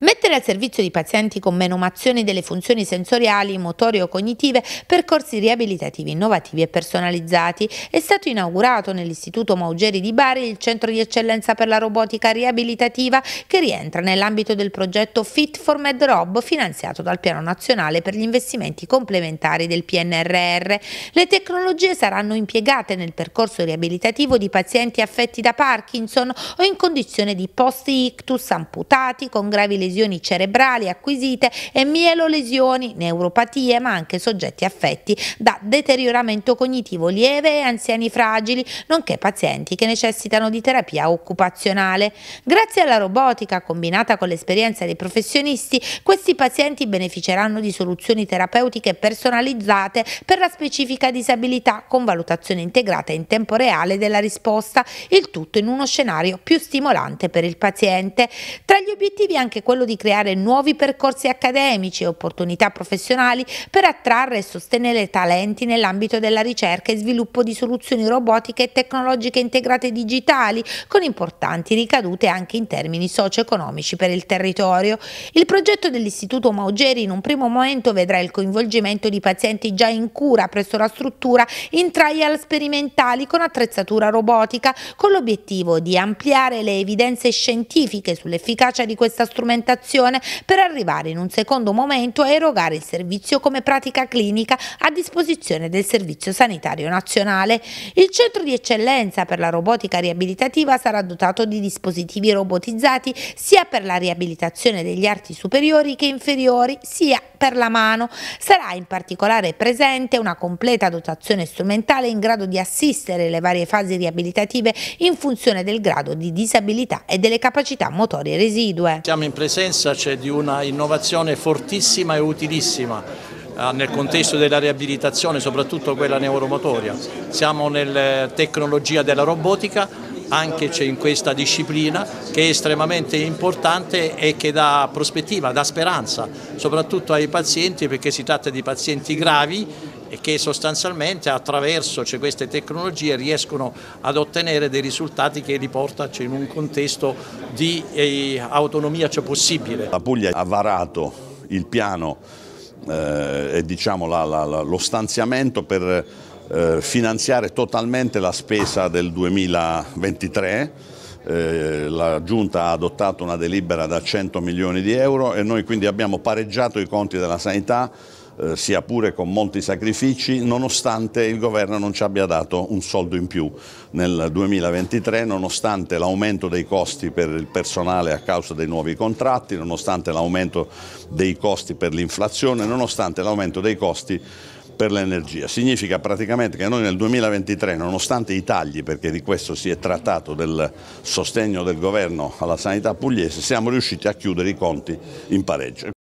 Mit mettere al servizio di pazienti con menomazioni delle funzioni sensoriali, motorie o cognitive percorsi riabilitativi innovativi e personalizzati. È stato inaugurato nell'Istituto Maugeri di Bari il Centro di Eccellenza per la Robotica Riabilitativa che rientra nell'ambito del progetto Fit for Med Rob finanziato dal Piano Nazionale per gli investimenti complementari del PNRR. Le tecnologie saranno impiegate nel percorso riabilitativo di pazienti affetti da Parkinson o in condizione di post-ictus amputati con gravi lesioni lesioni cerebrali acquisite e mielolesioni, neuropatie, ma anche soggetti affetti da deterioramento cognitivo lieve e anziani fragili, nonché pazienti che necessitano di terapia occupazionale. Grazie alla robotica combinata con l'esperienza dei professionisti, questi pazienti beneficeranno di soluzioni terapeutiche personalizzate per la specifica disabilità con valutazione integrata in tempo reale della risposta, il tutto in uno scenario più stimolante per il paziente. Tra gli obiettivi anche quello di creare nuovi percorsi accademici e opportunità professionali per attrarre e sostenere talenti nell'ambito della ricerca e sviluppo di soluzioni robotiche e tecnologiche integrate digitali, con importanti ricadute anche in termini socio-economici per il territorio. Il progetto dell'Istituto Maugeri in un primo momento vedrà il coinvolgimento di pazienti già in cura presso la struttura in trial sperimentali con attrezzatura robotica, con l'obiettivo di ampliare le evidenze scientifiche sull'efficacia di questa strumentazione prestazione per arrivare in un secondo momento a erogare il servizio come pratica clinica a disposizione del Servizio Sanitario Nazionale. Il centro di eccellenza per la robotica riabilitativa sarà dotato di dispositivi robotizzati sia per la riabilitazione degli arti superiori che inferiori, sia per la mano. Sarà in particolare presente una completa dotazione strumentale in grado di assistere le varie fasi riabilitative in funzione del grado di disabilità e delle capacità motorie residue. Siamo in presenza stessa c'è di una innovazione fortissima e utilissima eh, nel contesto della riabilitazione, soprattutto quella neuromotoria. Siamo nella eh, tecnologia della robotica, anche c'è in questa disciplina che è estremamente importante e che dà prospettiva, dà speranza, soprattutto ai pazienti perché si tratta di pazienti gravi e che sostanzialmente attraverso cioè, queste tecnologie riescono ad ottenere dei risultati che li portano cioè, in un contesto di eh, autonomia cioè, possibile. La Puglia ha varato il piano eh, e diciamo la, la, la, lo stanziamento per eh, finanziare totalmente la spesa del 2023 eh, la Giunta ha adottato una delibera da 100 milioni di euro e noi quindi abbiamo pareggiato i conti della sanità eh, sia pure con molti sacrifici, nonostante il governo non ci abbia dato un soldo in più nel 2023, nonostante l'aumento dei costi per il personale a causa dei nuovi contratti, nonostante l'aumento dei costi per l'inflazione, nonostante l'aumento dei costi per l'energia. Significa praticamente che noi nel 2023, nonostante i tagli, perché di questo si è trattato del sostegno del governo alla sanità pugliese, siamo riusciti a chiudere i conti in pareggio.